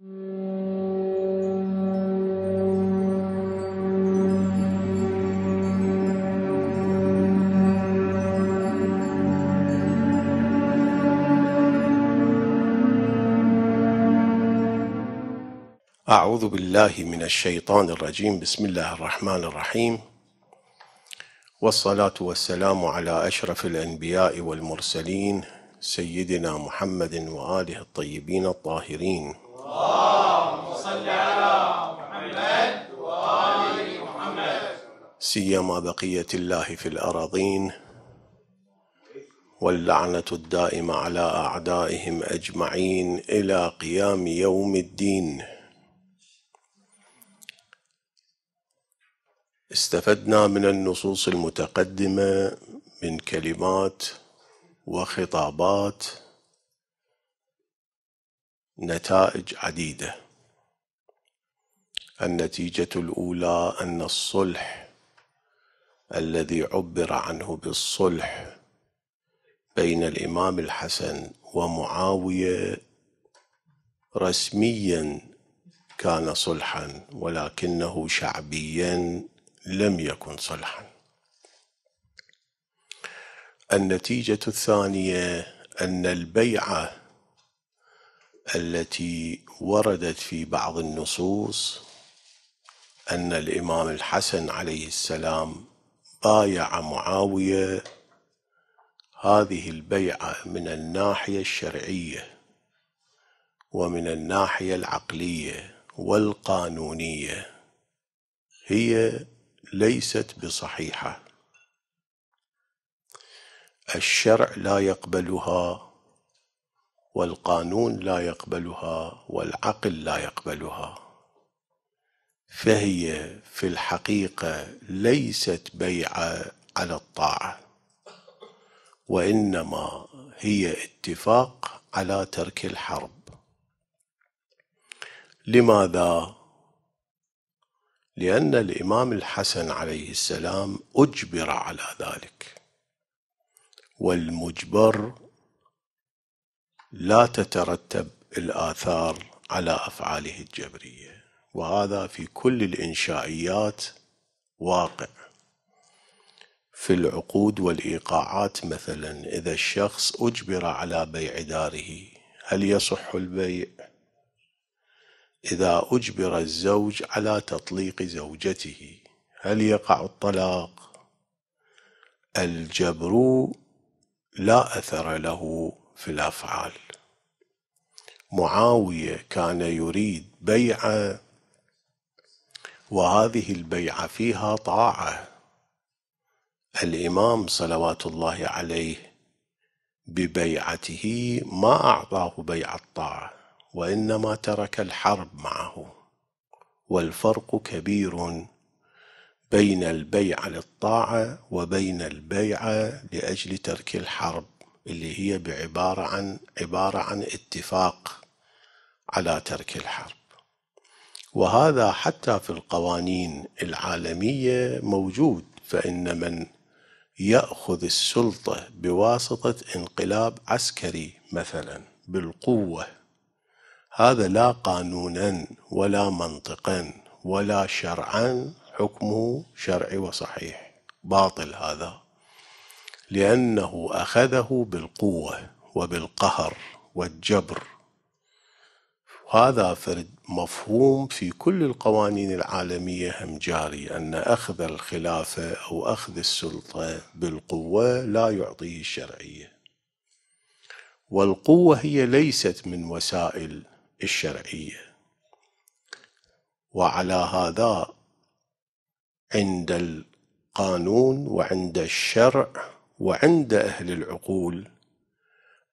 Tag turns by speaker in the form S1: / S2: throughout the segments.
S1: أعوذ بالله من الشيطان الرجيم بسم الله الرحمن الرحيم والصلاة والسلام على أشرف الأنبياء والمرسلين سيدنا محمد وآله الطيبين الطاهرين سيما بقية الله في الأراضين واللعنة الدائمة على أعدائهم أجمعين إلى قيام يوم الدين استفدنا من النصوص المتقدمة من كلمات وخطابات نتائج عديده النتيجه الاولى ان الصلح الذي عبر عنه بالصلح بين الإمام الحسن ومعاوية رسميا كان صلحا ولكنه شعبيا لم يكن صلحا النتيجة الثانية أن البيعة التي وردت في بعض النصوص أن الإمام الحسن عليه السلام بايع معاوية هذه البيعة من الناحية الشرعية ومن الناحية العقلية والقانونية هي ليست بصحيحة الشرع لا يقبلها والقانون لا يقبلها والعقل لا يقبلها فهي في الحقيقه ليست بيعه على الطاعه وانما هي اتفاق على ترك الحرب لماذا لان الامام الحسن عليه السلام اجبر على ذلك والمجبر لا تترتب الاثار على افعاله الجبريه وهذا في كل الإنشائيات واقع في العقود والإيقاعات مثلا إذا الشخص أجبر على بيع داره هل يصح البيع؟ إذا أجبر الزوج على تطليق زوجته هل يقع الطلاق؟ الجبر لا أثر له في الأفعال معاوية كان يريد بيع وهذه البيعه فيها طاعه الامام صلوات الله عليه ببيعته ما اعطاه بيع الطاعه وانما ترك الحرب معه والفرق كبير بين البيعه للطاعه وبين البيعه لاجل ترك الحرب اللي هي بعباره عن عباره عن اتفاق على ترك الحرب وهذا حتى في القوانين العالمية موجود فإن من يأخذ السلطة بواسطة انقلاب عسكري مثلا بالقوة هذا لا قانونا ولا منطقا ولا شرعا حكمه شرعي وصحيح باطل هذا لأنه أخذه بالقوة وبالقهر والجبر وهذا مفهوم في كل القوانين العالمية هم جاري أن أخذ الخلافة أو أخذ السلطة بالقوة لا يعطيه الشرعية والقوة هي ليست من وسائل الشرعية وعلى هذا عند القانون وعند الشرع وعند أهل العقول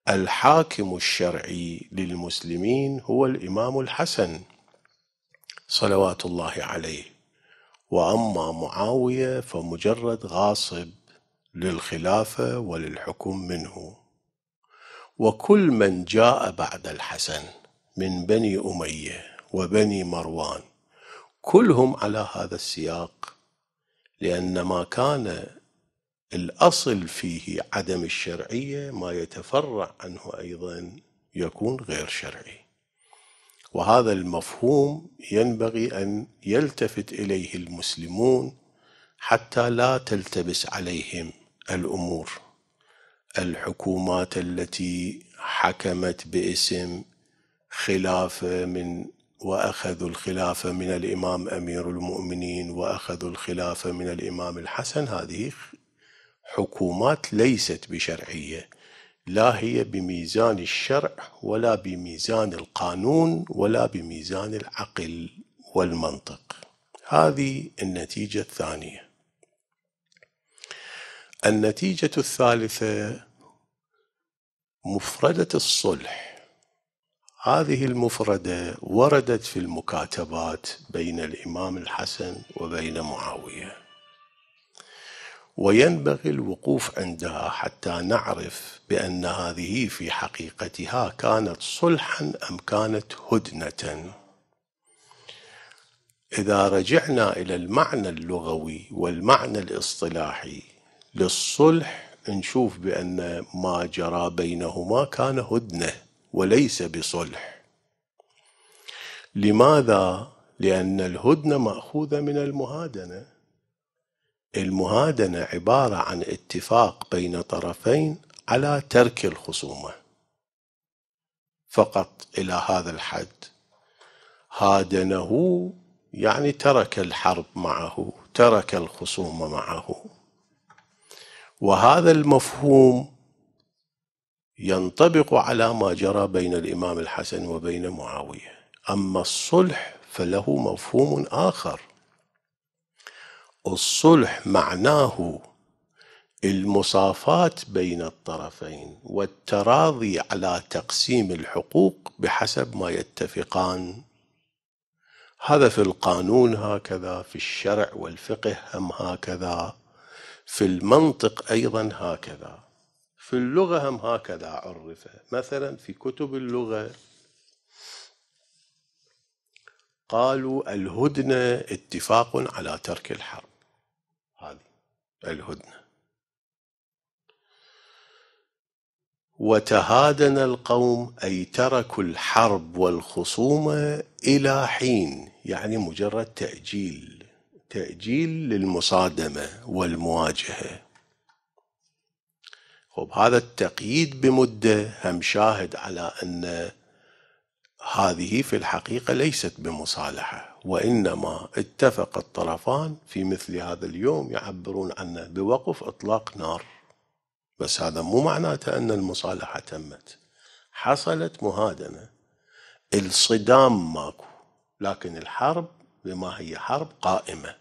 S1: الحاكم الشرعي للمسلمين هو الإمام الحسن صلوات الله عليه وأما معاوية فمجرد غاصب للخلافة وللحكم منه وكل من جاء بعد الحسن من بني أمية وبني مروان كلهم على هذا السياق لأن ما كان الأصل فيه عدم الشرعية ما يتفرع عنه أيضا يكون غير شرعي وهذا المفهوم ينبغي أن يلتفت إليه المسلمون حتى لا تلتبس عليهم الأمور الحكومات التي حكمت باسم خلافة من وأخذوا الخلافة من الإمام أمير المؤمنين وأخذوا الخلافة من الإمام الحسن هذه حكومات ليست بشرعية لا هي بميزان الشرع ولا بميزان القانون ولا بميزان العقل والمنطق هذه النتيجة الثانية النتيجة الثالثة مفردة الصلح هذه المفردة وردت في المكاتبات بين الإمام الحسن وبين معاوية وينبغي الوقوف عندها حتى نعرف بأن هذه في حقيقتها كانت صلحا أم كانت هدنة إذا رجعنا إلى المعنى اللغوي والمعنى الاصطلاحي للصلح نشوف بأن ما جرى بينهما كان هدنة وليس بصلح لماذا؟ لأن الهدنة مأخوذة من المهادنة المهادنة عبارة عن اتفاق بين طرفين على ترك الخصومة فقط إلى هذا الحد هادنه يعني ترك الحرب معه ترك الخصومة معه وهذا المفهوم ينطبق على ما جرى بين الإمام الحسن وبين معاوية أما الصلح فله مفهوم آخر الصلح معناه المصافاة بين الطرفين والتراضي على تقسيم الحقوق بحسب ما يتفقان هذا في القانون هكذا في الشرع والفقه هم هكذا في المنطق أيضا هكذا في اللغة هم هكذا عرف مثلا في كتب اللغة قالوا الهدنة اتفاق على ترك الحرب الهدنه وتهادن القوم اي تركوا الحرب والخصومه الى حين يعني مجرد تاجيل تاجيل للمصادمه والمواجهه خب هذا التقييد بمده هم شاهد على ان هذه في الحقيقة ليست بمصالحة وإنما اتفق الطرفان في مثل هذا اليوم يعبرون عنه بوقف إطلاق نار بس هذا مو معناته أن المصالحة تمت حصلت مهادنة الصدام ماكو لكن الحرب بما هي حرب قائمة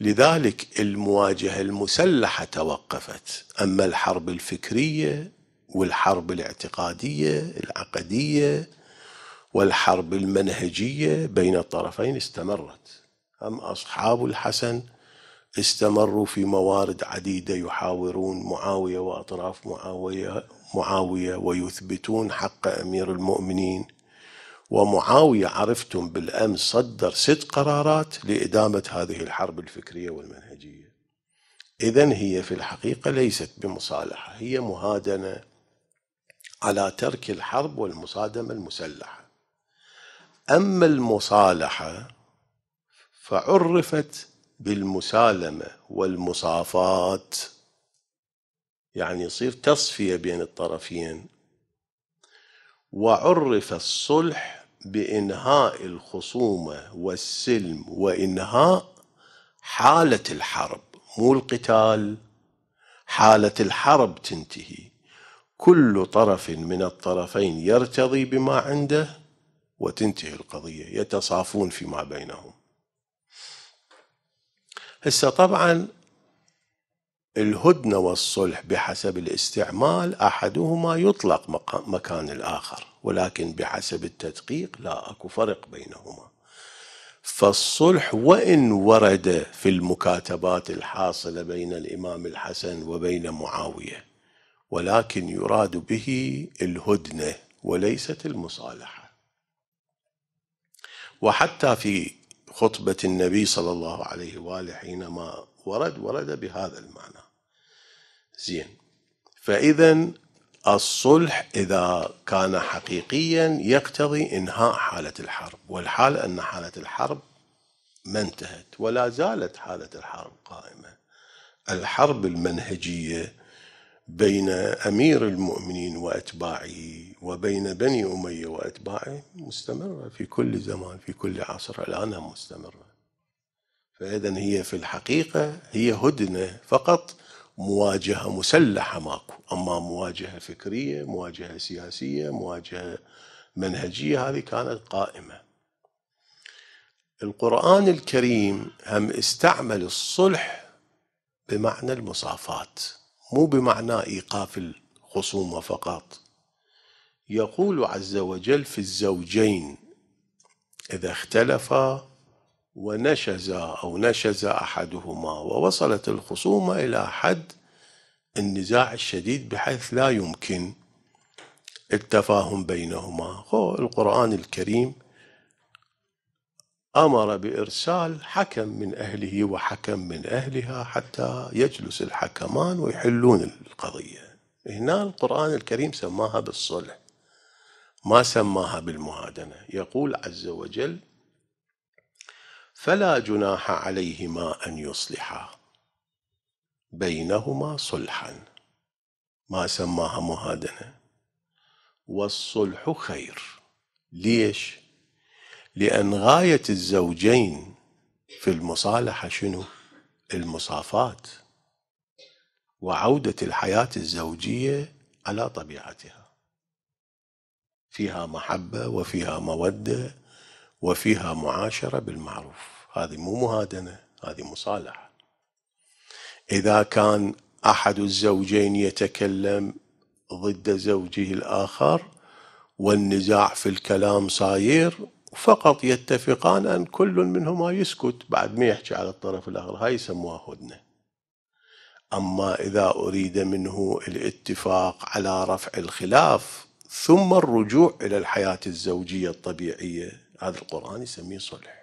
S1: لذلك المواجهة المسلحة توقفت أما الحرب الفكرية والحرب الاعتقادية العقدية والحرب المنهجية بين الطرفين استمرت هم أصحاب الحسن استمروا في موارد عديدة يحاورون معاوية وأطراف معاوية معاوية ويثبتون حق أمير المؤمنين ومعاوية عرفتم بالأمس صدر ست قرارات لإدامة هذه الحرب الفكرية والمنهجية إذا هي في الحقيقة ليست بمصالحة هي مهادنة على ترك الحرب والمصادمة المسلحة أما المصالحة فعرفت بالمسالمة والمصافات يعني يصير تصفية بين الطرفين وعرف الصلح بإنهاء الخصومة والسلم وإنهاء حالة الحرب مو القتال حالة الحرب تنتهي كل طرف من الطرفين يرتضي بما عنده وتنتهي القضية يتصافون فيما بينهم هسه طبعا الهدنة والصلح بحسب الاستعمال أحدهما يطلق مكان الآخر ولكن بحسب التدقيق لا أكو فرق بينهما فالصلح وإن ورد في المكاتبات الحاصلة بين الإمام الحسن وبين معاوية ولكن يراد به الهدنة وليست المصالحة وحتى في خطبة النبي صلى الله عليه وآله حينما ورد ورد بهذا المعنى زين فإذا الصلح إذا كان حقيقيا يقتضي إنهاء حالة الحرب والحال أن حالة الحرب ما انتهت ولا زالت حالة الحرب قائمة الحرب المنهجية بين امير المؤمنين واتباعه وبين بني اميه واتباعه مستمره في كل زمان في كل عصر الان مستمره فاذا هي في الحقيقه هي هدنه فقط مواجهه مسلحه ماكو اما مواجهه فكريه مواجهه سياسيه مواجهه منهجيه هذه كانت قائمه القران الكريم هم استعمل الصلح بمعنى المصافات مو بمعنى ايقاف الخصومه فقط يقول عز وجل في الزوجين اذا اختلفا ونشزا او نشز احدهما ووصلت الخصومه الى حد النزاع الشديد بحيث لا يمكن التفاهم بينهما هو القرآن الكريم امر بارسال حكم من اهله وحكم من اهلها حتى يجلس الحكمان ويحلون القضيه هنا القران الكريم سماها بالصلح ما سماها بالمهادنه يقول عز وجل فلا جناح عليهما ان يصلحا بينهما صلحا ما سماها مهادنه والصلح خير ليش لأن غاية الزوجين في المصالحة شنو؟ المصافات وعودة الحياة الزوجية على طبيعتها فيها محبة وفيها مودة وفيها معاشرة بالمعروف هذه مو مهادنة هذه مصالحة إذا كان أحد الزوجين يتكلم ضد زوجه الآخر والنزاع في الكلام صاير فقط يتفقان أن كل منهما يسكت بعد ما يحكي على الطرف الآخر هاي يسموها هدنة أما إذا أريد منه الاتفاق على رفع الخلاف ثم الرجوع إلى الحياة الزوجية الطبيعية هذا القرآن يسميه صلح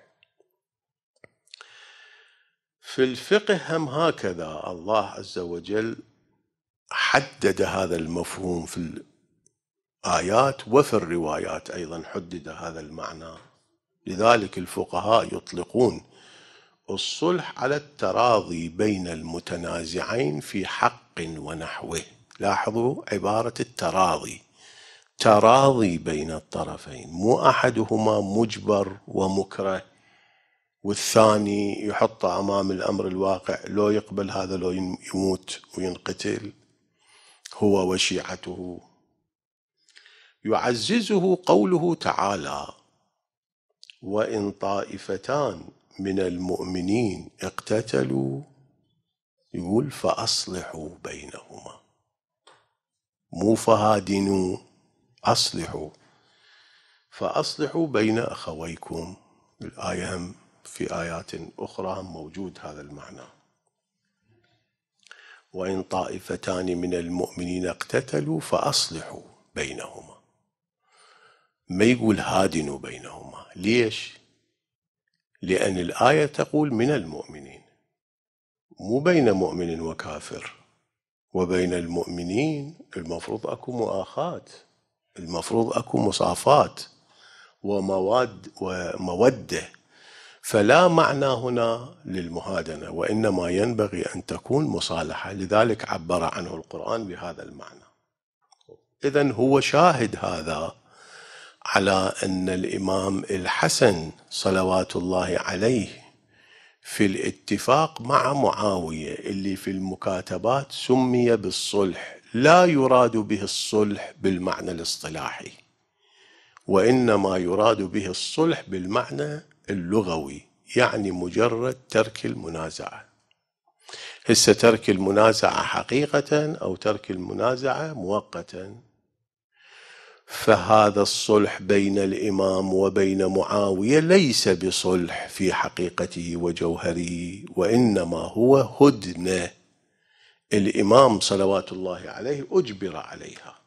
S1: في الفقه هم هكذا الله عز وجل حدد هذا المفهوم في الآيات وفي الروايات أيضا حدد هذا المعنى لذلك الفقهاء يطلقون الصلح على التراضي بين المتنازعين في حق ونحوه لاحظوا عبارة التراضي تراضي بين الطرفين مو أحدهما مجبر ومكره والثاني يحط أمام الأمر الواقع لو يقبل هذا لو يموت وينقتل هو وشيعته يعززه قوله تعالى وان طائفتان من المؤمنين اقتتلوا يقول فاصلحوا بينهما مو فهادنوا اصلحوا فاصلحوا بين اخويكم الايه هم في ايات اخرى هم موجود هذا المعنى وان طائفتان من المؤمنين اقتتلوا فاصلحوا بينهما ما يقول هادنوا بينهما ليش لأن الآية تقول من المؤمنين مو بين مؤمن وكافر وبين المؤمنين المفروض أكو مؤاخاة المفروض أكو مصافات ومواد ومودة فلا معنى هنا للمهادنة وإنما ينبغي أن تكون مصالحة لذلك عبر عنه القرآن بهذا المعنى إذا هو شاهد هذا على ان الامام الحسن صلوات الله عليه في الاتفاق مع معاويه اللي في المكاتبات سمي بالصلح لا يراد به الصلح بالمعنى الاصطلاحي وانما يراد به الصلح بالمعنى اللغوي يعني مجرد ترك المنازعه هسه ترك المنازعه حقيقه او ترك المنازعه مؤقتا فهذا الصلح بين الامام وبين معاويه ليس بصلح في حقيقته وجوهره وانما هو هدنه الامام صلوات الله عليه اجبر عليها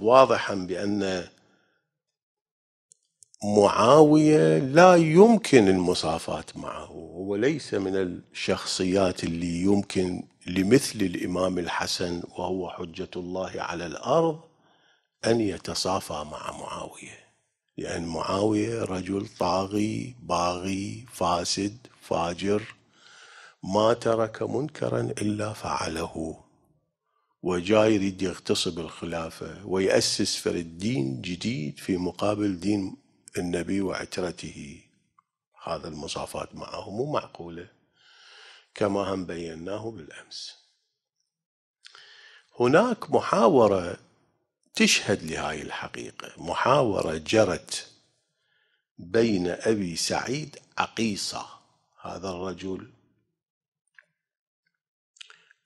S1: واضحا بان معاويه لا يمكن المصافاه معه هو ليس من الشخصيات اللي يمكن لمثل الامام الحسن وهو حجه الله على الارض أن يتصافى مع معاوية لأن معاوية رجل طاغي باغي فاسد فاجر ما ترك منكرا إلا فعله وجاي يريد يغتصب الخلافة ويأسس فرد دين جديد في مقابل دين النبي وعترته هذا المصافاة معه مو معقولة كما هم بيناه بالأمس هناك محاورة تشهد لهاي الحقيقة محاورة جرت بين أبي سعيد عقيصة هذا الرجل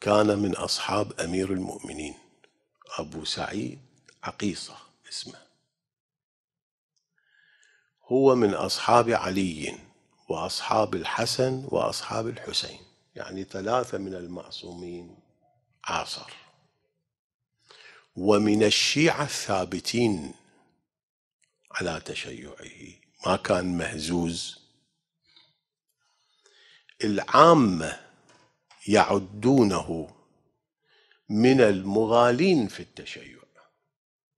S1: كان من أصحاب أمير المؤمنين أبو سعيد عقيصة اسمه هو من أصحاب علي وأصحاب الحسن وأصحاب الحسين يعني ثلاثة من المعصومين عاصر ومن الشيعة الثابتين على تشيعه ما كان مهزوز العامة يعدونه من المغالين في التشيع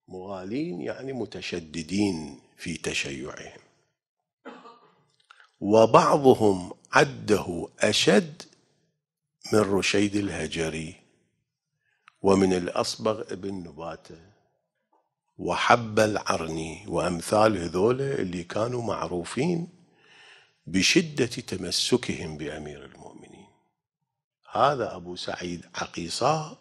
S1: مغالين يعني متشددين في تشيعهم وبعضهم عده أشد من رشيد الهجري ومن الأصبغ ابن نباتة وحب العرني وأمثال هذول اللي كانوا معروفين بشدة تمسكهم بأمير المؤمنين هذا أبو سعيد عقيصاء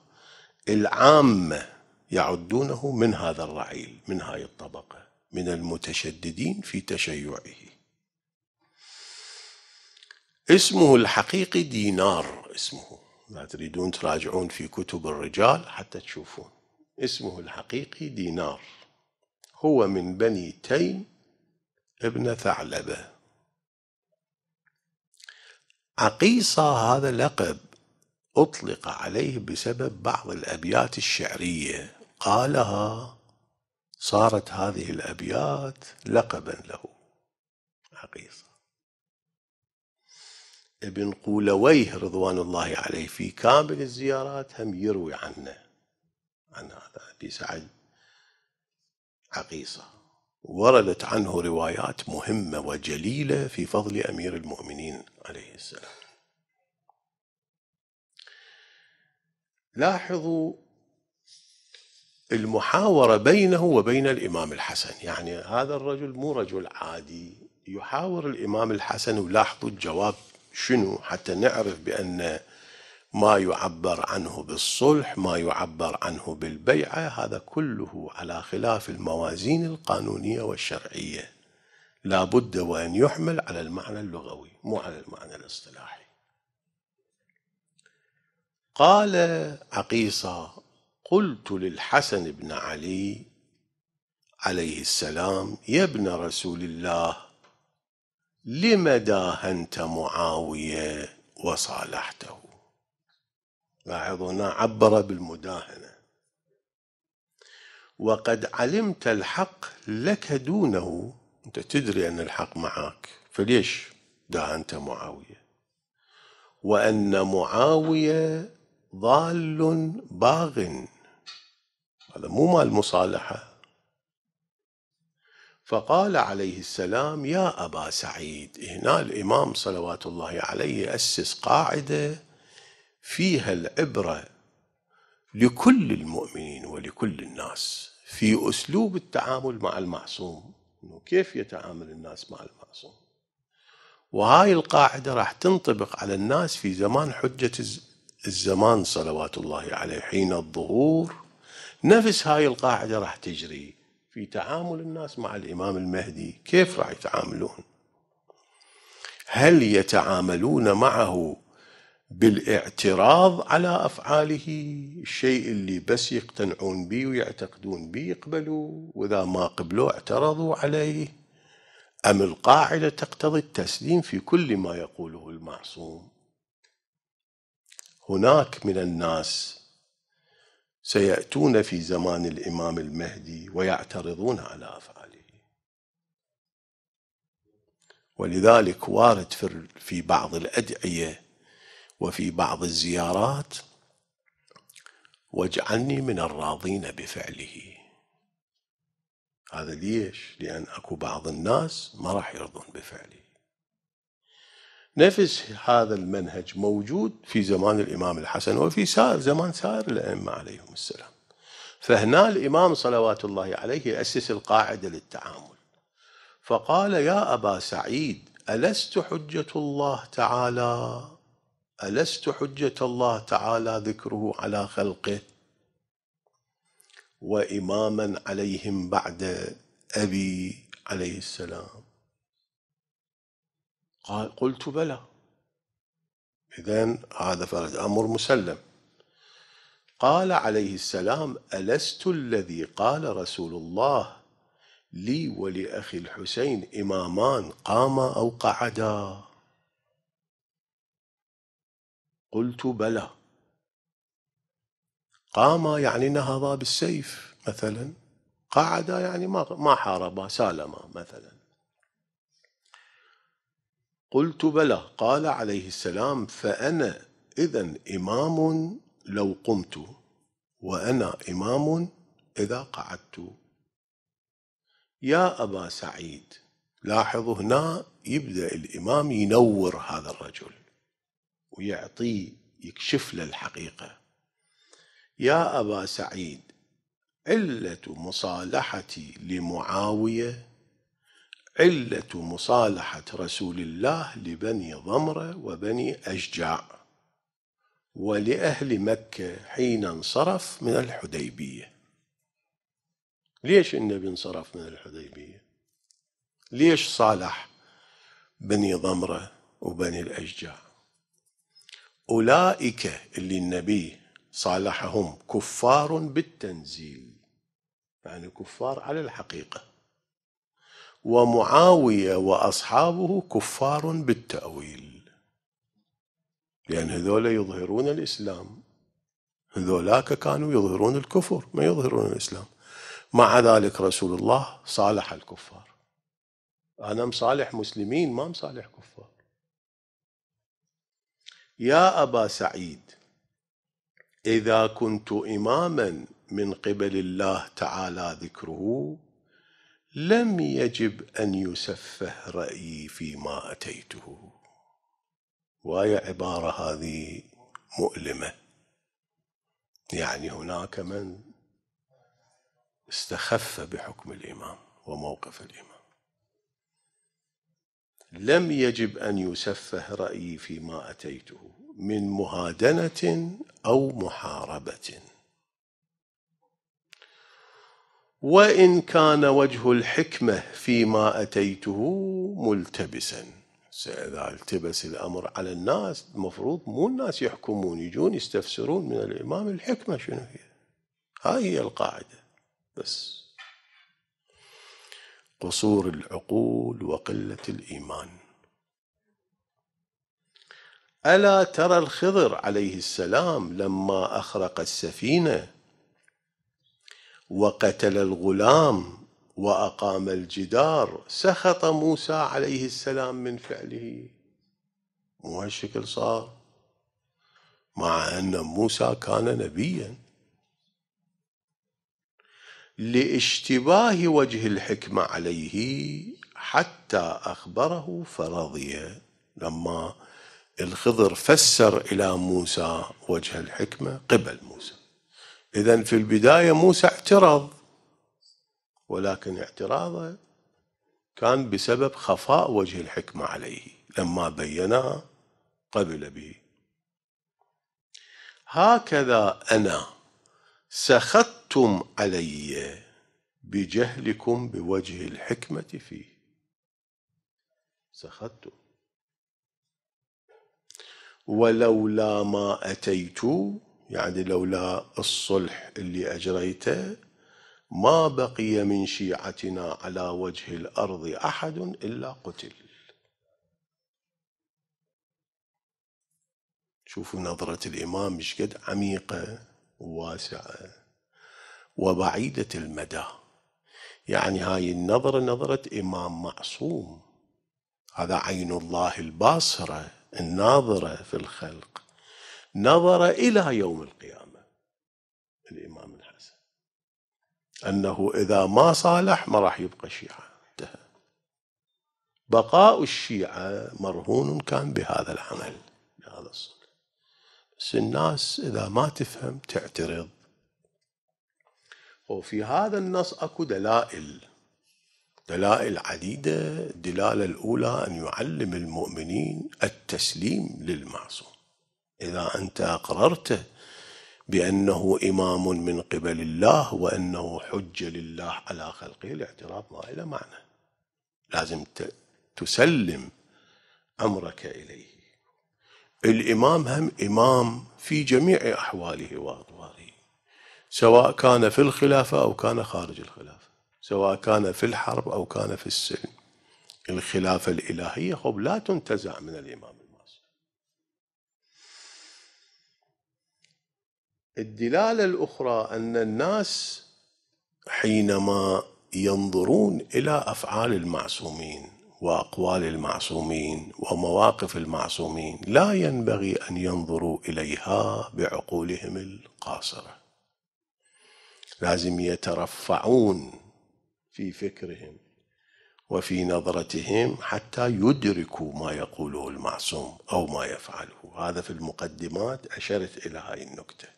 S1: العامة يعدونه من هذا الرعيل من هاي الطبقة من المتشددين في تشيعه اسمه الحقيقي دينار اسمه ما تريدون تراجعون في كتب الرجال حتى تشوفون اسمه الحقيقي دينار هو من بني تيم ابن ثعلبة عقيصة هذا لقب أطلق عليه بسبب بعض الأبيات الشعرية قالها صارت هذه الأبيات لقبا له عقيصة ابن قولويه رضوان الله عليه في كامل الزيارات هم يروي عنه عن هذا أبي سعد عقيصة وردت عنه روايات مهمة وجليلة في فضل أمير المؤمنين عليه السلام لاحظوا المحاورة بينه وبين الإمام الحسن يعني هذا الرجل مو رجل عادي يحاور الإمام الحسن ولاحظوا الجواب شنو حتى نعرف بأن ما يعبر عنه بالصلح ما يعبر عنه بالبيعة هذا كله على خلاف الموازين القانونية والشرعية لا بد وأن يحمل على المعنى اللغوي مو على المعنى الاصطلاحي قال عقيصة قلت للحسن بن علي عليه السلام يا ابن رسول الله لم داهنت معاوية وصالحته لاحظ هنا عبر بالمداهنة وقد علمت الحق لك دونه أنت تدري أن الحق معك فليش داهنت معاوية وأن معاوية ضال باغٍ هذا مو مال مصالحة فقال عليه السلام يا أبا سعيد هنا الإمام صلوات الله عليه أسس قاعدة فيها العبرة لكل المؤمنين ولكل الناس في أسلوب التعامل مع المعصوم كيف يتعامل الناس مع المعصوم وهاي القاعدة راح تنطبق على الناس في زمان حجة الزمان صلوات الله عليه حين الظهور نفس هاي القاعدة راح تجري في تعامل الناس مع الإمام المهدي كيف راح يتعاملون هل يتعاملون معه بالاعتراض على أفعاله الشيء اللي بس يقتنعون به ويعتقدون به يقبلوا وإذا ما قبلوا اعترضوا عليه أم القاعدة تقتضي التسليم في كل ما يقوله المعصوم هناك من الناس سيأتون في زمان الإمام المهدي ويعترضون على أفعاله ولذلك وارد في بعض الأدعية وفي بعض الزيارات واجعلني من الراضين بفعله هذا ليش؟ لأن أكو بعض الناس ما راح يرضون بفعله نفس هذا المنهج موجود في زمان الإمام الحسن وفي سائر زمان سائر الأئمة عليهم السلام فهنا الإمام صلوات الله عليه أسس القاعدة للتعامل فقال يا أبا سعيد ألست حجة الله تعالى ألست حجة الله تعالى ذكره على خلقه وإماما عليهم بعد أبي عليه السلام قال قلت بلى إذا هذا فرج أمر مسلم قال عليه السلام ألست الذي قال رسول الله لي ولأخي الحسين إمامان قاما أو قعدا قلت بلى قاما يعني نهضا بالسيف مثلا قعدا يعني ما ما حاربا سالما مثلا قلت بلى قال عليه السلام فأنا إذا إمام لو قمت وأنا إمام إذا قعدت يا أبا سعيد لاحظوا هنا يبدأ الإمام ينور هذا الرجل ويعطيه يكشف له الحقيقة يا أبا سعيد علة مصالحتي لمعاوية علة مصالحة رسول الله لبني ضمرة وبني أشجع ولأهل مكة حين انصرف من الحديبية ليش النبي انصرف من الحديبية ليش صالح بني ضمرة وبني الأشجع أولئك اللي النبي صالحهم كفار بالتنزيل يعني كفار على الحقيقة ومعاوية وأصحابه كفار بالتأويل لأن هذول يظهرون الإسلام هذولاك كانوا يظهرون الكفر ما يظهرون الإسلام مع ذلك رسول الله صالح الكفار أنا مصالح مسلمين ما مصالح كفار يا أبا سعيد إذا كنت إماما من قبل الله تعالى ذكره لم يجب أن يسفه رأيي فيما أتيته وهي عبارة هذه مؤلمة يعني هناك من استخف بحكم الإمام وموقف الإمام لم يجب أن يسفه رأيي فيما أتيته من مهادنة أو محاربة وان كان وجه الحكمه فيما اتيته ملتبسا اذا التبس الامر على الناس المفروض مو الناس يحكمون يجون يستفسرون من الامام الحكمه شنو هي هاي هي القاعده بس قصور العقول وقله الايمان الا ترى الخضر عليه السلام لما اخرق السفينه وقتل الغلام واقام الجدار سخط موسى عليه السلام من فعله مو هالشكل صار مع ان موسى كان نبيا لاشتباه وجه الحكمه عليه حتى اخبره فرضي لما الخضر فسر الى موسى وجه الحكمه قبل موسى إذا في البداية موسى اعترض ولكن اعتراضه كان بسبب خفاء وجه الحكمة عليه لما بينا قبل به هكذا أنا سخطتم علي بجهلكم بوجه الحكمة فيه سخطتم ولولا ما اتيتم يعني لولا الصلح اللي أجريته ما بقي من شيعتنا على وجه الأرض أحد إلا قتل شوفوا نظرة الإمام مش قد عميقة وواسعة وبعيدة المدى يعني هاي النظرة نظرة إمام معصوم هذا عين الله الباصرة الناظرة في الخلق نظر إلى يوم القيامة الإمام الحسن أنه إذا ما صالح ما راح يبقى شيعة انتهى بقاء الشيعة مرهون كان بهذا العمل بهذا الصدر بس الناس إذا ما تفهم تعترض وفي هذا النص أكو دلائل دلائل عديدة الدلالة الأولى أن يعلم المؤمنين التسليم للمعصوم إذا أنت أقررت بأنه إمام من قبل الله وأنه حجة لله على خلقه الاعتراف ما له معنى لازم تسلم أمرك إليه الإمام هم إمام في جميع أحواله وأطواره سواء كان في الخلافة أو كان خارج الخلافة سواء كان في الحرب أو كان في السلم الخلافة الإلهية خب لا تنتزع من الإمام الدلاله الاخرى ان الناس حينما ينظرون الى افعال المعصومين واقوال المعصومين ومواقف المعصومين لا ينبغي ان ينظروا اليها بعقولهم القاصره لازم يترفعون في فكرهم وفي نظرتهم حتى يدركوا ما يقوله المعصوم او ما يفعله هذا في المقدمات اشرت الى هاي النكته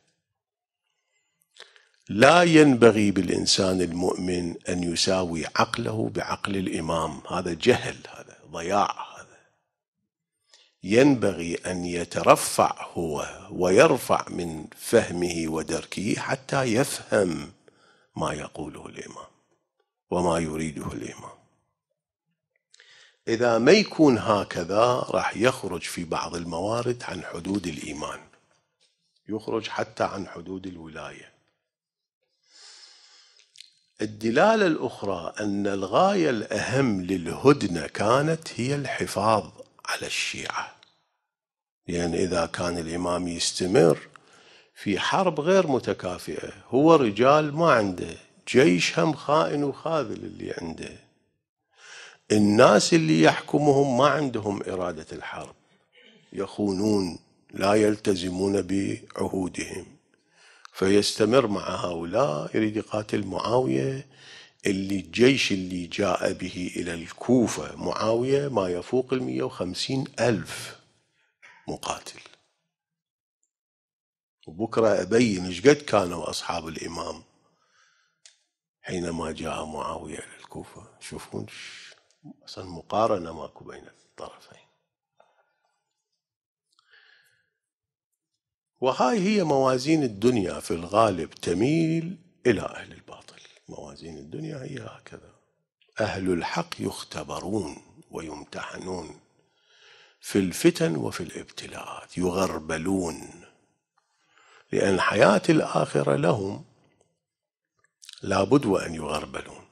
S1: لا ينبغي بالإنسان المؤمن أن يساوي عقله بعقل الإمام هذا جهل هذا ضياع هذا ينبغي أن يترفع هو ويرفع من فهمه ودركه حتى يفهم ما يقوله الإمام وما يريده الإمام إذا ما يكون هكذا راح يخرج في بعض الموارد عن حدود الإيمان يخرج حتى عن حدود الولايه الدلاله الاخرى ان الغايه الاهم للهدنه كانت هي الحفاظ على الشيعه لان يعني اذا كان الامام يستمر في حرب غير متكافئه هو رجال ما عنده جيش هم خائن وخاذل اللي عنده الناس اللي يحكمهم ما عندهم اراده الحرب يخونون لا يلتزمون بعهودهم فيستمر مع هؤلاء يريد يقاتل معاوية اللي الجيش اللي جاء به إلى الكوفة معاوية ما يفوق المية وخمسين ألف مقاتل وبكرة أبين إيش قد كانوا أصحاب الإمام حينما جاء معاوية إلى الكوفة شوفون أصلا مقارنة ماكو بين الطرفين وهاي هي موازين الدنيا في الغالب تميل إلى أهل الباطل موازين الدنيا هي هكذا أهل الحق يختبرون ويمتحنون في الفتن وفي الابتلاءات يغربلون لأن حياة الآخرة لهم لابد وأن يغربلون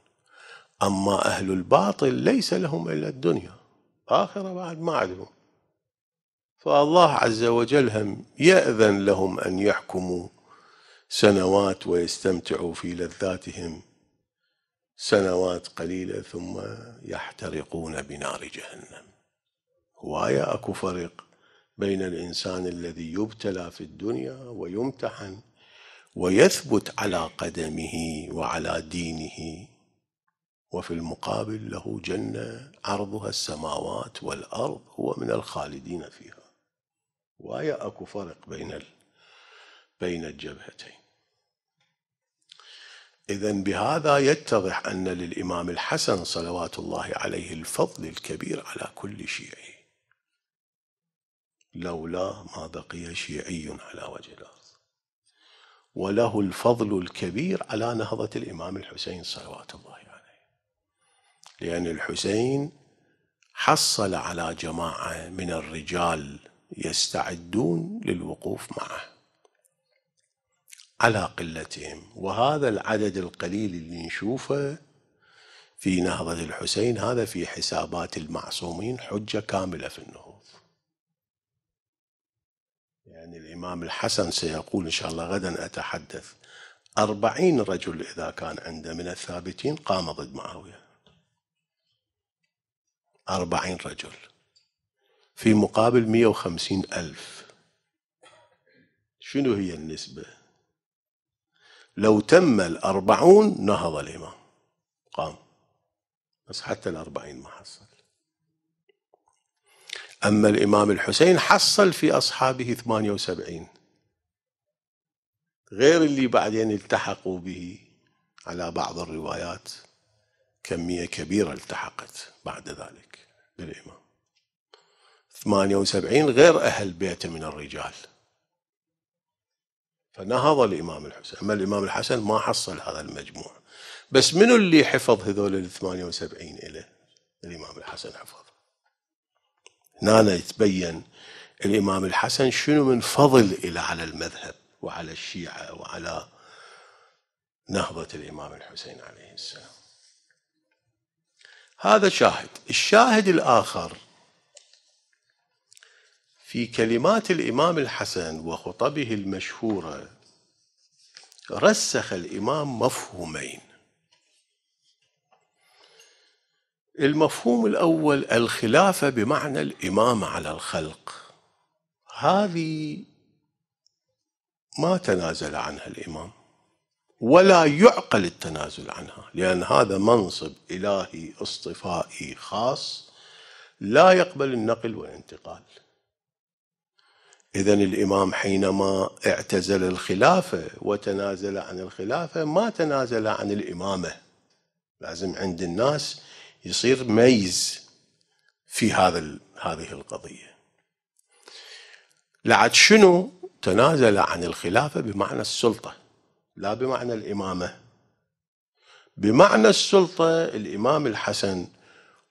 S1: أما أهل الباطل ليس لهم إلا الدنيا آخرة بعد ما عندهم فالله عز وجل هم يأذن لهم أن يحكموا سنوات ويستمتعوا في لذاتهم سنوات قليلة ثم يحترقون بنار جهنم هواية أكو فرق بين الإنسان الذي يبتلى في الدنيا ويمتحن ويثبت على قدمه وعلى دينه وفي المقابل له جنة عرضها السماوات والأرض هو من الخالدين فيها وهي اكو فرق بين ال... بين الجبهتين اذا بهذا يتضح ان للامام الحسن صلوات الله عليه الفضل الكبير على كل شيعي لولا ما بقي شيعي على وجه الارض وله الفضل الكبير على نهضه الامام الحسين صلوات الله عليه لان الحسين حصل على جماعه من الرجال يستعدون للوقوف معه على قلتهم وهذا العدد القليل اللي نشوفه في نهضة الحسين هذا في حسابات المعصومين حجة كاملة في النهوض يعني الإمام الحسن سيقول إن شاء الله غدا أتحدث أربعين رجل إذا كان عنده من الثابتين قام ضد معاوية أربعين رجل في مقابل 150 ألف شنو هي النسبة لو تم الأربعون نهض الإمام قام بس حتى الأربعين ما حصل أما الإمام الحسين حصل في أصحابه 78 غير اللي بعدين التحقوا به على بعض الروايات كمية كبيرة التحقت بعد ذلك بالإمام 78 غير أهل بيته من الرجال فنهض الإمام الحسن أما الإمام الحسن ما حصل هذا المجموع بس منو اللي حفظ هذول ال 78 إلى الإمام الحسن حفظ هنا يتبين الإمام الحسن شنو من فضل إلى على المذهب وعلى الشيعة وعلى نهضة الإمام الحسين عليه السلام هذا شاهد الشاهد الآخر في كلمات الإمام الحسن وخطبه المشهورة رسخ الإمام مفهومين المفهوم الأول الخلافة بمعنى الإمامة على الخلق هذه ما تنازل عنها الإمام ولا يعقل التنازل عنها لأن هذا منصب إلهي اصطفائي خاص لا يقبل النقل والانتقال إذا الإمام حينما اعتزل الخلافة وتنازل عن الخلافة ما تنازل عن الإمامة لازم عند الناس يصير ميز في هذا هذه القضية لعد شنو تنازل عن الخلافة بمعنى السلطة لا بمعنى الإمامة بمعنى السلطة الإمام الحسن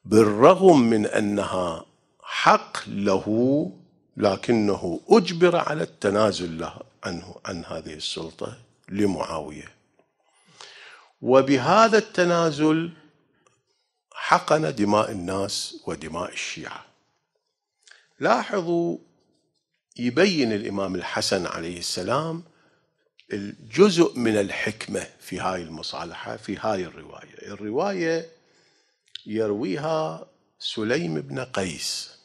S1: بالرغم من أنها حق له لكنه أجبر على التنازل له عنه عن هذه السلطة لمعاوية وبهذا التنازل حقن دماء الناس ودماء الشيعة لاحظوا يبين الإمام الحسن عليه السلام الجزء من الحكمة في هاي المصالحة في هاي الرواية الرواية يرويها سليم بن قيس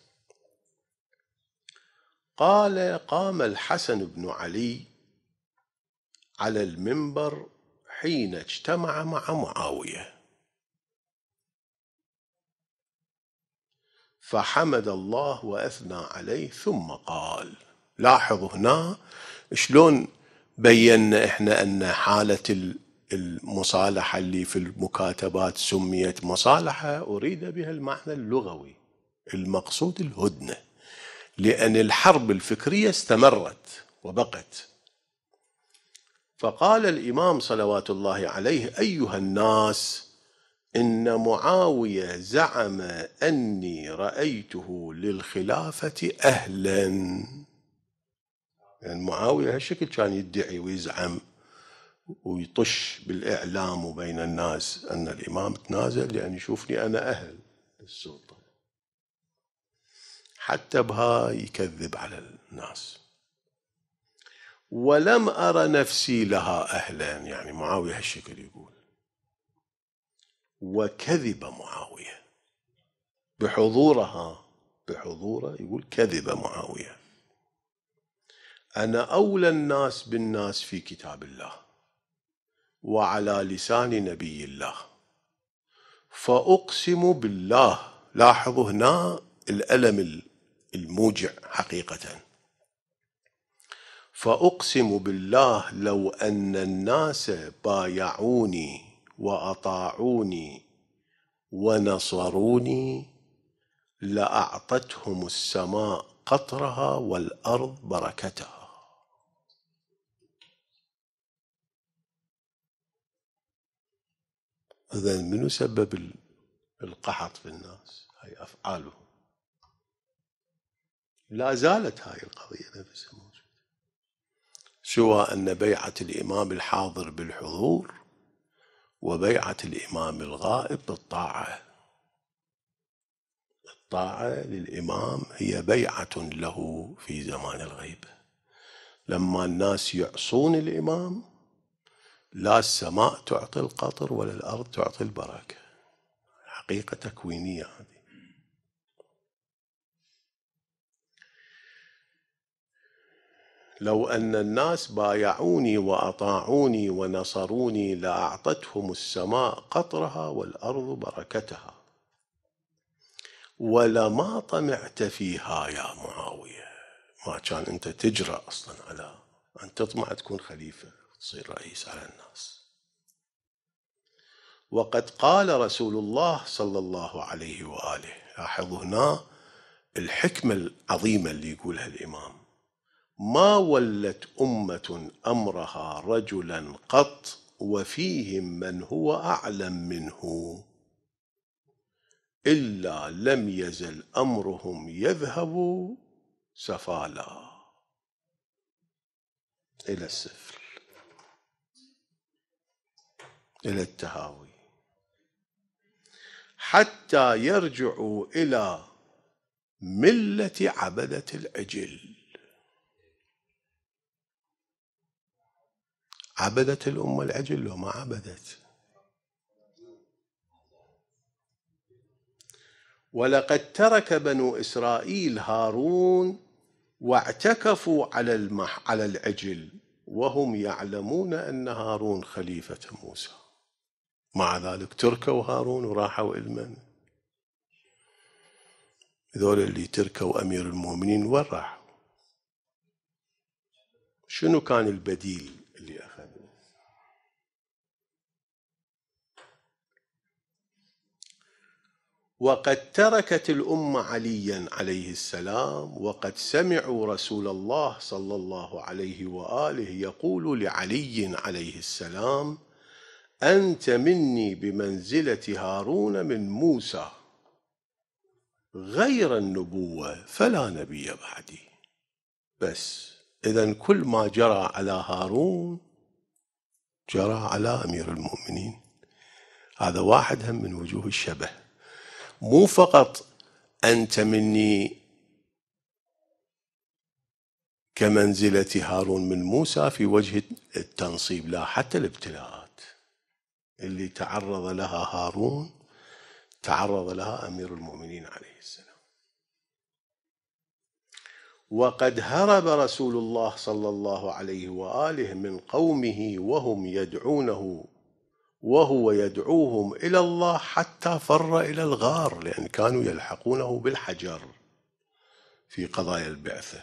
S1: قال قام الحسن بن علي على المنبر حين اجتمع مع معاويه فحمد الله واثنى عليه ثم قال لاحظوا هنا شلون بينا احنا ان حاله المصالحه اللي في المكاتبات سميت مصالحه اريد بها المعنى اللغوي المقصود الهدنه لأن الحرب الفكرية استمرت وبقت فقال الإمام صلوات الله عليه أيها الناس إن معاوية زعم أني رأيته للخلافة أهلا يعني معاوية هالشكل كان يدعي ويزعم ويطش بالإعلام وبين الناس أن الإمام تنازل لأن يشوفني أنا أهل السلطة حتى بها يكذب على الناس ولم أرى نفسي لها أهلا يعني معاوية هالشكل يقول وكذب معاوية بحضورها بحضوره يقول كذب معاوية أنا أولى الناس بالناس في كتاب الله وعلى لسان نبي الله فأقسم بالله لاحظوا هنا الألم الموجع حقيقة فأقسم بالله لو أن الناس بايعوني وأطاعوني ونصروني لأعطتهم السماء قطرها والأرض بركتها إذا منو سبب القحط في الناس؟ هي أفعاله لا زالت هاي القضية نفسها موجودة سوى أن بيعة الإمام الحاضر بالحضور وبيعة الإمام الغائب بالطاعة الطاعة للإمام هي بيعة له في زمان الغيبة لما الناس يعصون الإمام لا السماء تعطي القطر ولا الأرض تعطي البركة حقيقة تكوينية لو أن الناس بايعوني وأطاعوني ونصروني لأعطتهم السماء قطرها والأرض بركتها ولما طمعت فيها يا معاوية ما كان أنت تجرأ أصلا على أن تطمع تكون خليفة تصير رئيس على الناس وقد قال رسول الله صلى الله عليه وآله لاحظوا هنا الحكمة العظيمة اللي يقولها الإمام ما ولت أمة أمرها رجلا قط وفيهم من هو أعلم منه إلا لم يزل أمرهم يذهب سفالا إلى السفل إلى التهاوي حتى يرجعوا إلى ملة عبدة العجل عبدت الأمة العجل لو ما عبدت ولقد ترك بنو إسرائيل هارون واعتكفوا على المح على العجل وهم يعلمون أن هارون خليفة موسى مع ذلك تركوا هارون وراحوا المن ذول اللي تركوا أمير المؤمنين وين راحوا شنو كان البديل وقد تركت الأمة عليا عليه السلام وقد سمعوا رسول الله صلى الله عليه وآله يقول لعلي عليه السلام أنت مني بمنزلة هارون من موسى غير النبوة فلا نبي بعدي بس إذا كل ما جرى على هارون جرى على أمير المؤمنين هذا واحد هم من وجوه الشبه مو فقط أنت مني كمنزلة هارون من موسى في وجه التنصيب لا حتى الابتلاءات اللي تعرض لها هارون تعرض لها أمير المؤمنين عليه السلام وقد هرب رسول الله صلى الله عليه وآله من قومه وهم يدعونه وهو يدعوهم إلى الله حتى فر إلى الغار لأن كانوا يلحقونه بالحجر في قضايا البعثة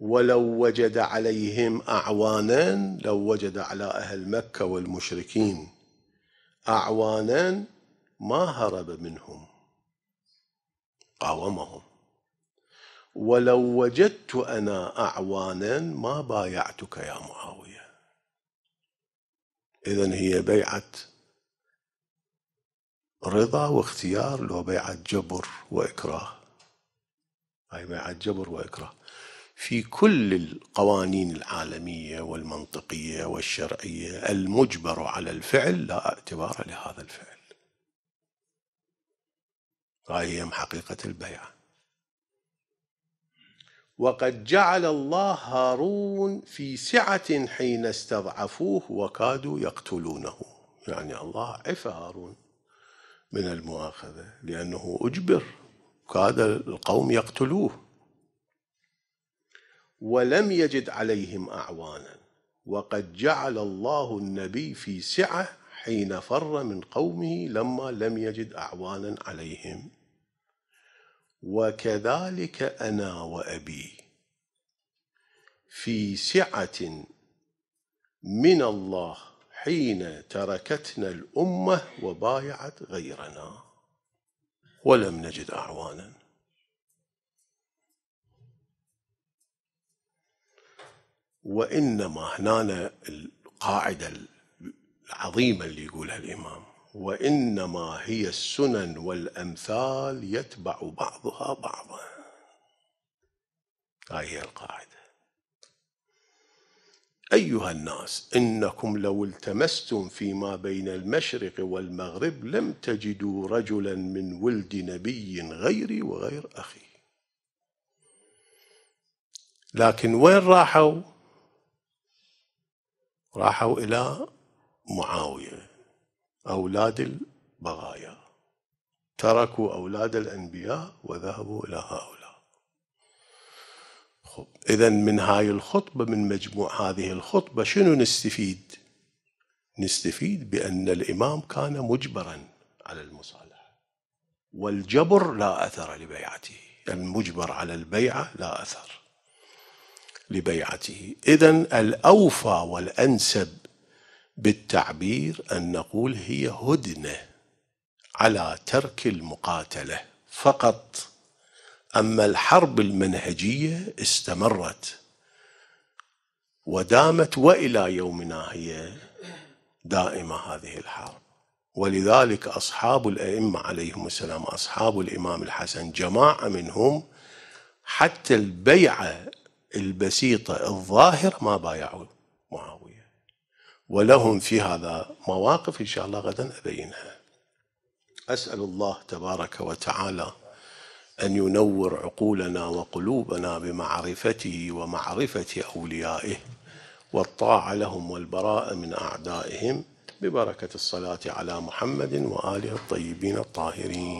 S1: ولو وجد عليهم أعوانا لو وجد على أهل مكة والمشركين أعوانا ما هرب منهم قاومهم ولو وجدت أنا أعوانا ما بايعتك يا معاوية إذا هي بيعة رضا واختيار لو بيعة جبر وإكراه هاي بيعة جبر وإكراه في كل القوانين العالمية والمنطقية والشرعية المجبر على الفعل لا اعتبار لهذا الفعل هاي هي حقيقة البيعة وقد جعل الله هارون في سعة حين استضعفوه وكادوا يقتلونه يعني الله عفى هارون من المؤاخذة لأنه أجبر كاد القوم يقتلوه ولم يجد عليهم أعوانا وقد جعل الله النبي في سعة حين فر من قومه لما لم يجد أعوانا عليهم وكذلك أنا وأبي في سعة من الله حين تركتنا الأمة وبايعت غيرنا ولم نجد أعوانا وإنما هنا القاعدة العظيمة اللي يقولها الإمام وانما هي السنن والامثال يتبع بعضها بعضا هاي هي القاعده ايها الناس انكم لو التمستم فيما بين المشرق والمغرب لم تجدوا رجلا من ولد نبي غيري وغير اخي لكن وين راحوا راحوا الى معاويه أولاد البغايا تركوا أولاد الأنبياء وذهبوا إلى هؤلاء إذا من هاي الخطبة من مجموع هذه الخطبة شنو نستفيد نستفيد بأن الإمام كان مجبرا على المصالحة والجبر لا أثر لبيعته المجبر على البيعة لا أثر لبيعته إذا الأوفى والأنسب بالتعبير أن نقول هي هدنة على ترك المقاتلة فقط أما الحرب المنهجية استمرت ودامت وإلى يومنا هي دائمة هذه الحرب ولذلك أصحاب الأئمة عليهم السلام أصحاب الإمام الحسن جماعة منهم حتى البيعة البسيطة الظاهرة ما بايعوا معاوية ولهم في هذا مواقف إن شاء الله غدا أبينها أسأل الله تبارك وتعالى أن ينور عقولنا وقلوبنا بمعرفته ومعرفة أوليائه والطاعة لهم والبراء من أعدائهم ببركة الصلاة على محمد وآله الطيبين الطاهرين